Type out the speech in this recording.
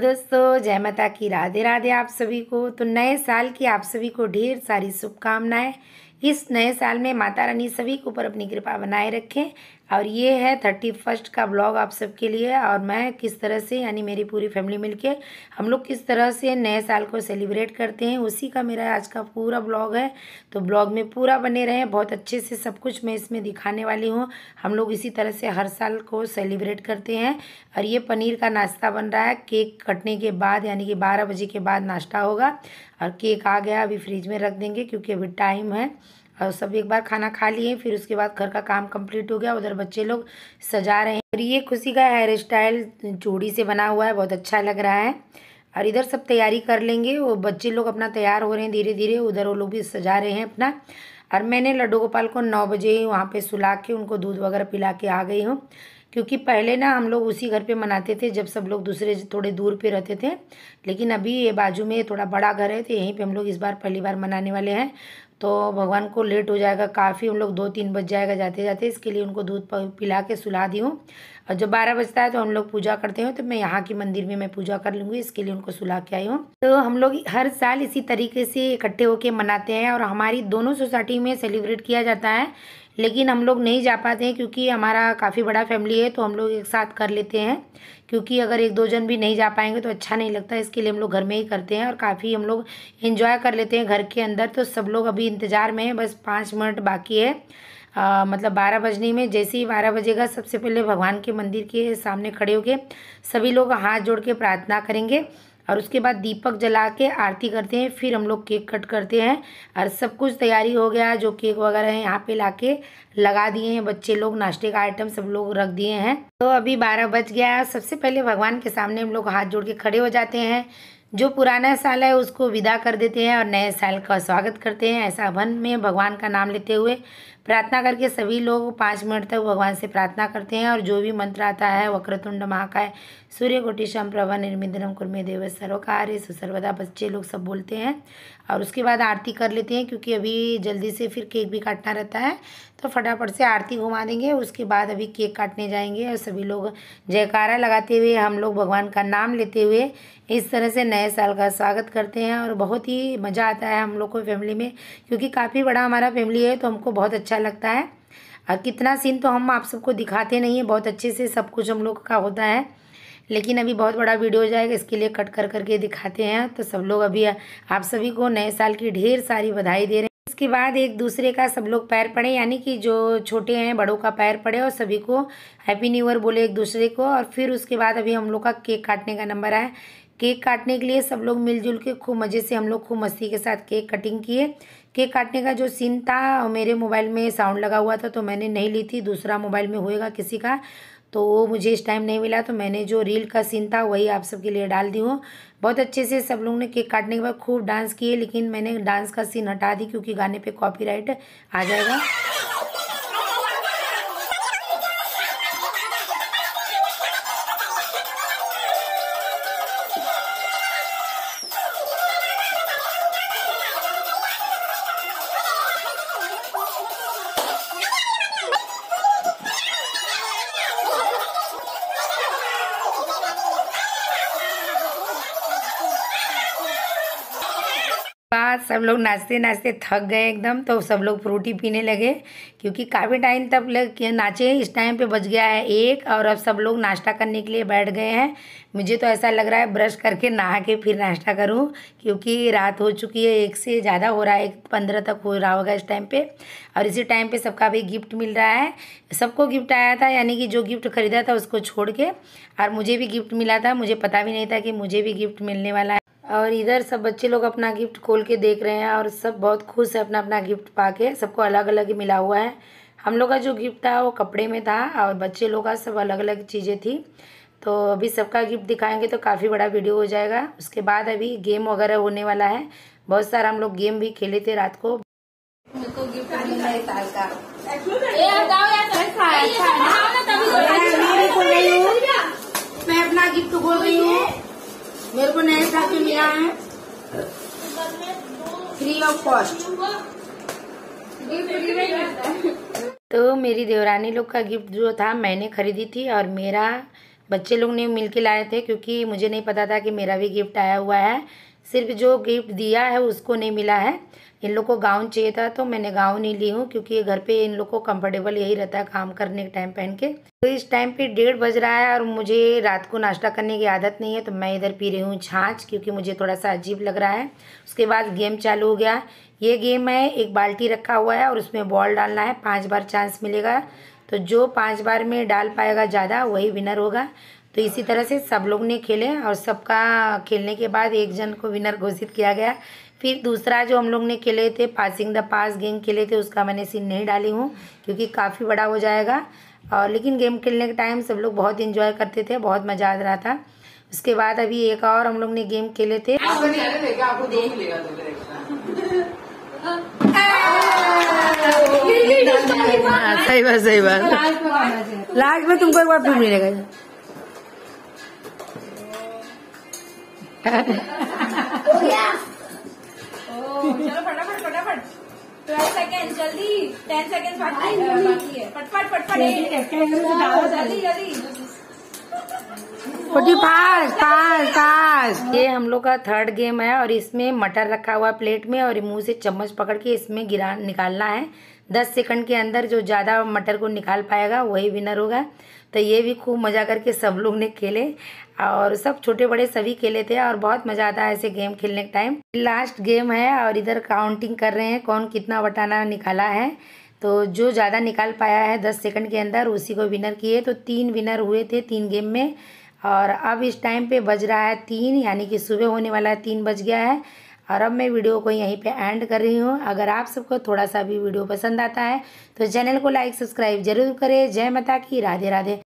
दोस्तों जय माता की राधे राधे आप सभी को तो नए साल की आप सभी को ढेर सारी शुभकामनाएं इस नए साल में माता रानी सभी के ऊपर अपनी कृपा बनाए रखें और ये है थर्टी फर्स्ट का ब्लॉग आप सबके लिए और मैं किस तरह से यानी मेरी पूरी फैमिली मिलके हम लोग किस तरह से नए साल को सेलिब्रेट करते हैं उसी का मेरा आज का पूरा ब्लॉग है तो ब्लॉग में पूरा बने रहें बहुत अच्छे से सब कुछ मैं इसमें दिखाने वाली हूँ हम लोग इसी तरह से हर साल को सेलिब्रेट करते हैं और ये पनीर का नाश्ता बन रहा है केक कटने के बाद यानी कि बारह बजे के बाद नाश्ता होगा और केक आ गया अभी फ्रिज में रख देंगे क्योंकि अभी टाइम है और सब एक बार खाना खा लिए फिर उसके बाद घर का काम कंप्लीट हो गया उधर बच्चे लोग सजा रहे हैं और ये खुशी का हेयर स्टाइल चूड़ी से बना हुआ है बहुत अच्छा लग रहा है और इधर सब तैयारी कर लेंगे वो बच्चे लोग अपना तैयार हो रहे हैं धीरे धीरे उधर वो लोग भी सजा रहे हैं अपना और मैंने लड्डू गोपाल को नौ बजे ही वहाँ पे सुला के उनको दूध वगैरह पिला के आ गई हूँ क्योंकि पहले ना हम लोग उसी घर पे मनाते थे जब सब लोग दूसरे थोड़े दूर पे रहते थे लेकिन अभी ये बाजू में थोड़ा बड़ा घर है तो यहीं पे हम लोग इस बार पहली बार मनाने वाले हैं तो भगवान को लेट हो जाएगा काफ़ी हम लोग दो तीन बज जाएगा जाते जाते इसके लिए उनको दूध पिला के सुला दी हूँ और जब बारह बजता है तो हम लोग पूजा करते हैं तो मैं यहाँ के मंदिर में मैं पूजा कर लूँगी इसके लिए उनको सुला के आई हूँ तो हम लोग हर साल इसी तरीके से इकट्ठे होके मनाते हैं और हमारी दोनों सोसाइटी में सेलिब्रेट किया जाता है लेकिन हम लोग नहीं जा पाते हैं क्योंकि हमारा काफ़ी बड़ा फैमिली है तो हम लोग एक साथ कर लेते हैं क्योंकि अगर एक दो जन भी नहीं जा पाएंगे तो अच्छा नहीं लगता इसके लिए हम लोग घर में ही करते हैं और काफ़ी हम लोग इन्जॉय कर लेते हैं घर के अंदर तो सब लोग अभी इंतज़ार में हैं बस पाँच मिनट बाकी है आ, मतलब बारह बजने में जैसे ही बारह बजेगा सबसे पहले भगवान के मंदिर के सामने खड़े होके सभी लोग हाथ जोड़ के प्रार्थना करेंगे और उसके बाद दीपक जला के आरती करते हैं फिर हम लोग केक कट करते हैं और सब कुछ तैयारी हो गया जो केक वगैरह है यहाँ पे लाके लगा दिए हैं बच्चे लोग नाश्ते का आइटम सब लोग रख दिए हैं तो अभी बारह बज गया है सबसे पहले भगवान के सामने हम लोग हाथ जोड़ के खड़े हो जाते हैं जो पुराना साल है उसको विदा कर देते हैं और नए साल का स्वागत करते हैं ऐसा वन में भगवान का नाम लेते हुए प्रार्थना करके सभी लोग पाँच मिनट तक भगवान से प्रार्थना करते हैं और जो भी मंत्र आता है वक्रतुंड महाकाय सूर्य कोटिशम प्रभा निर्मिंदनम कुर्मे देव सरोकार सर्वदा बच्चे लोग सब बोलते हैं और उसके बाद आरती कर लेते हैं क्योंकि अभी जल्दी से फिर केक भी काटना रहता है तो फटाफट से आरती घुमा देंगे उसके बाद अभी केक काटने जाएंगे और सभी लोग जयकारा लगाते हुए हम लोग भगवान का नाम लेते हुए इस तरह से नए साल का स्वागत करते हैं और बहुत ही मज़ा आता है हम लोग को फैमिली में क्योंकि काफ़ी बड़ा हमारा फैमिली है तो हमको बहुत अच्छा अच्छा लगता है और कितना सीन तो हम आप सबको दिखाते नहीं हैं बहुत अच्छे से सब कुछ हम लोग का होता है लेकिन अभी बहुत बड़ा वीडियो हो जाएगा इसके लिए कट कर करके दिखाते हैं तो सब लोग अभी आप सभी को नए साल की ढेर सारी बधाई दे रहे हैं इसके बाद एक दूसरे का सब लोग पैर पड़े यानी कि जो छोटे हैं बड़ों का पैर पड़े और सभी को हैप्पी न्यू ईयर बोले एक दूसरे को और फिर उसके बाद अभी हम लोग का केक काटने का नंबर आया केक काटने के लिए सब लोग मिलजुल के खूब मज़े से हम लोग खूब मस्ती के साथ केक कटिंग किए केक काटने का जो सीन था मेरे मोबाइल में साउंड लगा हुआ था तो मैंने नहीं ली थी दूसरा मोबाइल में होएगा किसी का तो वो मुझे इस टाइम नहीं मिला तो मैंने जो रील का सीन था वही आप सबके लिए डाल दी हूँ बहुत अच्छे से सब लोगों ने केक काटने के बाद खूब डांस किए लेकिन मैंने डांस का सीन हटा दी क्योंकि गाने पे कॉपीराइट आ जाएगा सब लोग नाचते नाचते थक गए एकदम तो सब लोग फ्रूटी पीने लगे क्योंकि काफ़ी टाइम तब लग नाचे इस टाइम पे बज गया है एक और अब सब लोग नाश्ता करने के लिए बैठ गए हैं मुझे तो ऐसा लग रहा है ब्रश करके नहा के फिर नाश्ता करूँ क्योंकि रात हो चुकी है एक से ज़्यादा हो रहा है एक पंद्रह तक हो रहा होगा इस टाइम पर और इसी टाइम पर सबका भी गिफ्ट मिल रहा है सबको गिफ्ट आया था यानी कि जो गिफ्ट ख़रीदा था उसको छोड़ के और मुझे भी गिफ्ट मिला था मुझे पता भी नहीं था कि मुझे भी गिफ्ट मिलने वाला और इधर सब बच्चे लोग अपना गिफ्ट खोल के देख रहे हैं और सब बहुत खुश है अपना अपना गिफ्ट पा के सबको अलग अलग मिला हुआ है हम लोग का जो गिफ्ट था वो कपड़े में था और बच्चे लोग का सब अलग अलग चीज़ें थी तो अभी सबका गिफ्ट दिखाएंगे तो काफ़ी बड़ा वीडियो हो जाएगा उसके बाद अभी गेम वगैरह होने वाला है बहुत सारा हम लोग गेम भी खेले थे रात को हाँ, मैं अपना गिफ्ट बोल रही हूँ मेरे को नया साल में मिला है फ्री ऑफ कॉस्ट तो मेरी देवरानी लोग का गिफ्ट जो था मैंने खरीदी थी और मेरा बच्चे लोग ने मिल के लाए थे क्योंकि मुझे नहीं पता था कि मेरा भी गिफ्ट आया हुआ है सिर्फ जो गिफ्ट दिया है उसको नहीं मिला है इन लोग को गाउन चाहिए था तो मैंने गाउन ही ली हूँ क्योंकि ये घर पे इन लोग को कंफर्टेबल यही रहता है काम करने के टाइम पहन के तो इस टाइम पे डेढ़ बज रहा है और मुझे रात को नाश्ता करने की आदत नहीं है तो मैं इधर पी रही हूँ छाछ क्योंकि मुझे थोड़ा सा अजीब लग रहा है उसके बाद गेम चालू हो गया ये गेम है एक बाल्टी रखा हुआ है और उसमें बॉल डालना है पाँच बार चांस मिलेगा तो जो पाँच बार में डाल पाएगा ज़्यादा वही विनर होगा तो इसी तरह से सब लोग ने खेले और सबका खेलने के बाद एक जन को विनर घोषित किया गया फिर दूसरा जो हम लोग ने खेले थे पासिंग द पास गेम खेले थे उसका मैंने सीन नहीं डाली हूँ क्योंकि काफ़ी बड़ा हो जाएगा और लेकिन गेम खेलने के टाइम सब लोग बहुत इन्जॉय करते थे बहुत मज़ा आ रहा था उसके बाद अभी एक और हम लोग ने गेम खेले थे हाँ, तो सही बात सही बात लास्ट में तुमको एक बार फिर मिलेगा हो oh, oh, चलो फटाफट फटाफट ट्वेल्व सेकेंड जल्दी टेन सेकेंड बाकी है फटफट फटफट जल्दी जल्दी oh, ये हम लोग का थर्ड गेम है और इसमें मटर रखा हुआ प्लेट में और मुंह से चम्मच पकड़ के इसमें गिरा निकालना है दस सेकंड के अंदर जो ज़्यादा मटर को निकाल पाएगा वही विनर होगा तो ये भी खूब मज़ा करके सब लोग ने खेले और सब छोटे बड़े सभी खेले थे और बहुत मज़ा आता है ऐसे गेम खेलने के टाइम लास्ट गेम है और इधर काउंटिंग कर रहे हैं कौन कितना बटाना निकाला है तो जो ज़्यादा निकाल पाया है दस सेकंड के अंदर उसी को विनर किए तो तीन विनर हुए थे तीन गेम में और अब इस टाइम पे बज रहा है तीन यानी कि सुबह होने वाला है तीन बज गया है और अब मैं वीडियो को यहीं पे एंड कर रही हूँ अगर आप सबको थोड़ा सा भी वीडियो पसंद आता है तो चैनल को लाइक सब्सक्राइब जरूर करें जय माता की राधे राधे